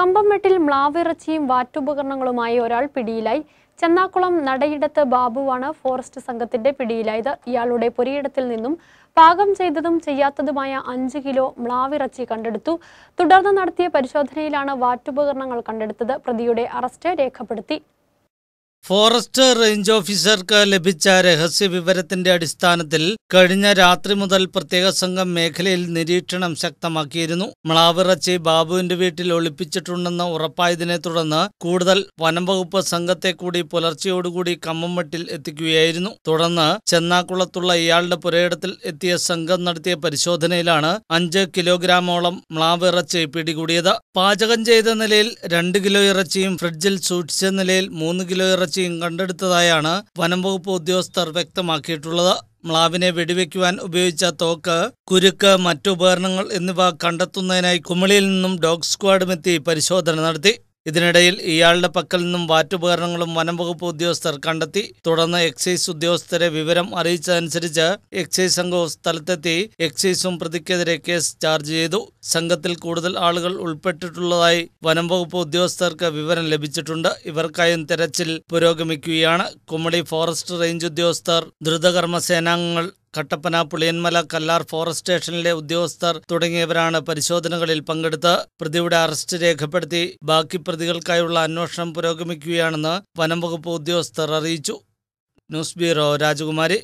കമ്പംമെട്ടിൽ മ്ലാവിറച്ചിയും വാറ്റുപകരണങ്ങളുമായി ഒരാൾ പിടിയിലായി ചെന്നാക്കുളം നടയിടത്ത് ബാബുവാണ് ഫോറസ്റ്റ് സംഘത്തിന്റെ പിടിയിലായത് ഇയാളുടെ പൊരിയിടത്തിൽ നിന്നും പാകം ചെയ്തതും ചെയ്യാത്തതുമായ അഞ്ചു കിലോ മ്ലാവിറച്ചി കണ്ടെടുത്തു തുടർന്ന് നടത്തിയ പരിശോധനയിലാണ് വാറ്റുപകരണങ്ങൾ കണ്ടെടുത്തത് പ്രതിയുടെ അറസ്റ്റ് രേഖപ്പെടുത്തി ഫോറസ്റ്റ് റേഞ്ച് ഓഫീസർക്ക് ലഭിച്ച രഹസ്യ വിവരത്തിന്റെ അടിസ്ഥാനത്തിൽ കഴിഞ്ഞ രാത്രി മുതൽ പ്രത്യേക സംഘം മേഖലയിൽ നിരീക്ഷണം ശക്തമാക്കിയിരുന്നു മ്ലാവിറച്ചി ബാബുവിന്റെ വീട്ടിൽ ഒളിപ്പിച്ചിട്ടുണ്ടെന്ന് ഉറപ്പായതിനെ തുടർന്ന് കൂടുതൽ വനംവകുപ്പ് സംഘത്തെ കൂടി പുലർച്ചയോടുകൂടി കമ്മമ്മട്ടിൽ എത്തിക്കുകയായിരുന്നു തുടർന്ന് ചെന്നാക്കുളത്തുള്ള ഇയാളുടെ പുരയിടത്തിൽ എത്തിയ സംഘം നടത്തിയ പരിശോധനയിലാണ് അഞ്ച് കിലോഗ്രാമോളം മ്ലാവ് പിടികൂടിയത് പാചകം ചെയ്ത നിലയിൽ രണ്ട് കിലോ ഇറച്ചിയും ഫ്രിഡ്ജിൽ സൂക്ഷിച്ച നിലയിൽ മൂന്ന് കിലോ ഇറച്ചി വീഴ്ചയും കണ്ടെടുത്തതായാണ് വനം വകുപ്പ് ഉദ്യോഗസ്ഥർ വ്യക്തമാക്കിയിട്ടുള്ളത് മ്ലാവിനെ വെടിവെക്കുവാൻ ഉപയോഗിച്ച തോക്ക് കുരുക്ക് മറ്റുപകരണങ്ങൾ എന്നിവ കണ്ടെത്തുന്നതിനായി കുമളിയിൽ നിന്നും ഡോഗ് സ്ക്വാഡുമെത്തി പരിശോധന നടത്തി ഇതിനിടയിൽ ഇയാളുടെ പക്കൽ നിന്നും വാറ്റുപകരണങ്ങളും വനംവകുപ്പ് ഉദ്യോഗസ്ഥർ കണ്ടെത്തി തുടർന്ന് എക്സൈസ് ഉദ്യോഗസ്ഥരെ വിവരം അറിയിച്ചതനുസരിച്ച് എക്സൈസ് സംഘവും സ്ഥലത്തെത്തി എക്സൈസും പ്രതിക്കെതിരെ കേസ് ചാർജ് ചെയ്തു സംഘത്തിൽ കൂടുതൽ ആളുകൾ ഉൾപ്പെട്ടിട്ടുള്ളതായി വനംവകുപ്പ് ഉദ്യോഗസ്ഥർക്ക് വിവരം ലഭിച്ചിട്ടുണ്ട് ഇവർക്കായും തെരച്ചിൽ പുരോഗമിക്കുകയാണ് കുമളി ഫോറസ്റ്റ് റേഞ്ച് ഉദ്യോഗസ്ഥർ ദ്രുതകർമ്മ സേനാംഗങ്ങൾ കട്ടപ്പന പുളിയന്മല കല്ലാർ ഫോറസ്റ്റ് സ്റ്റേഷനിലെ ഉദ്യോഗസ്ഥർ തുടങ്ങിയവരാണ് പരിശോധനകളിൽ പങ്കെടുത്ത് പ്രതിയുടെ അറസ്റ്റ് രേഖപ്പെടുത്തി ബാക്കി പ്രതികൾക്കായുള്ള അന്വേഷണം പുരോഗമിക്കുകയാണെന്ന് വനംവകുപ്പ് ഉദ്യോഗസ്ഥർ അറിയിച്ചു ന്യൂസ് ബ്യൂറോ രാജകുമാരി